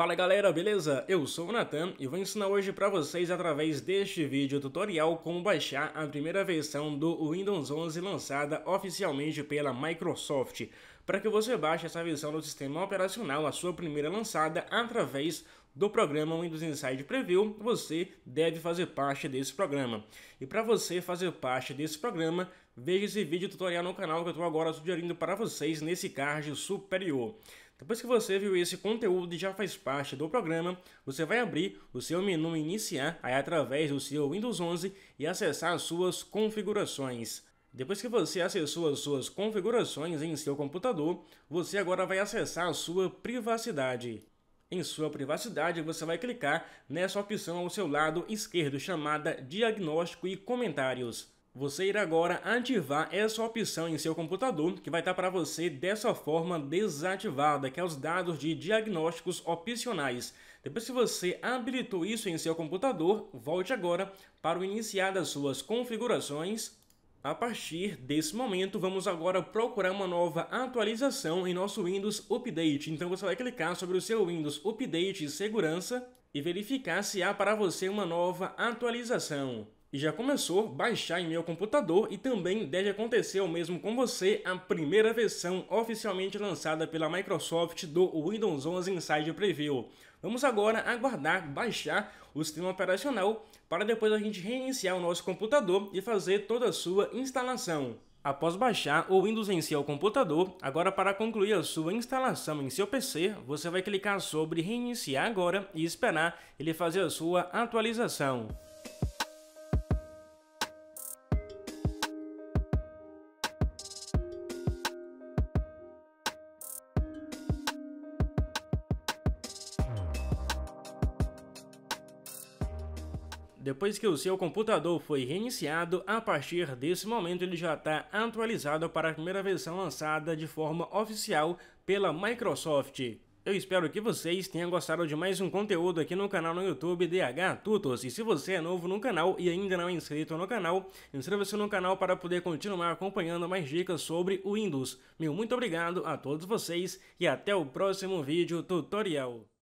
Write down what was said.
Fala galera, beleza? Eu sou o Nathan e vou ensinar hoje para vocês através deste vídeo tutorial como baixar a primeira versão do Windows 11 lançada oficialmente pela Microsoft para que você baixe essa versão do sistema operacional, a sua primeira lançada, através do programa Windows Inside Preview, você deve fazer parte desse programa. E para você fazer parte desse programa, veja esse vídeo tutorial no canal que eu estou agora sugerindo para vocês nesse card superior. Depois que você viu esse conteúdo e já faz parte do programa, você vai abrir o seu menu Iniciar aí através do seu Windows 11 e acessar as suas configurações. Depois que você acessou as suas configurações em seu computador, você agora vai acessar a sua privacidade. Em sua privacidade, você vai clicar nessa opção ao seu lado esquerdo chamada Diagnóstico e Comentários. Você irá agora ativar essa opção em seu computador, que vai estar para você dessa forma desativada, que é os dados de diagnósticos opcionais. Depois que você habilitou isso em seu computador, volte agora para o iniciar das suas configurações, a partir desse momento, vamos agora procurar uma nova atualização em nosso Windows Update. Então você vai clicar sobre o seu Windows Update Segurança e verificar se há para você uma nova atualização e já começou a baixar em meu computador e também deve acontecer o mesmo com você a primeira versão oficialmente lançada pela Microsoft do Windows 11 Inside Preview. Vamos agora aguardar baixar o sistema operacional para depois a gente reiniciar o nosso computador e fazer toda a sua instalação. Após baixar o Windows em seu computador, agora para concluir a sua instalação em seu PC, você vai clicar sobre reiniciar agora e esperar ele fazer a sua atualização. Depois que o seu computador foi reiniciado, a partir desse momento ele já está atualizado para a primeira versão lançada de forma oficial pela Microsoft. Eu espero que vocês tenham gostado de mais um conteúdo aqui no canal no YouTube DH Tutos. E se você é novo no canal e ainda não é inscrito no canal, inscreva-se no canal para poder continuar acompanhando mais dicas sobre o Windows. Meu muito obrigado a todos vocês e até o próximo vídeo tutorial.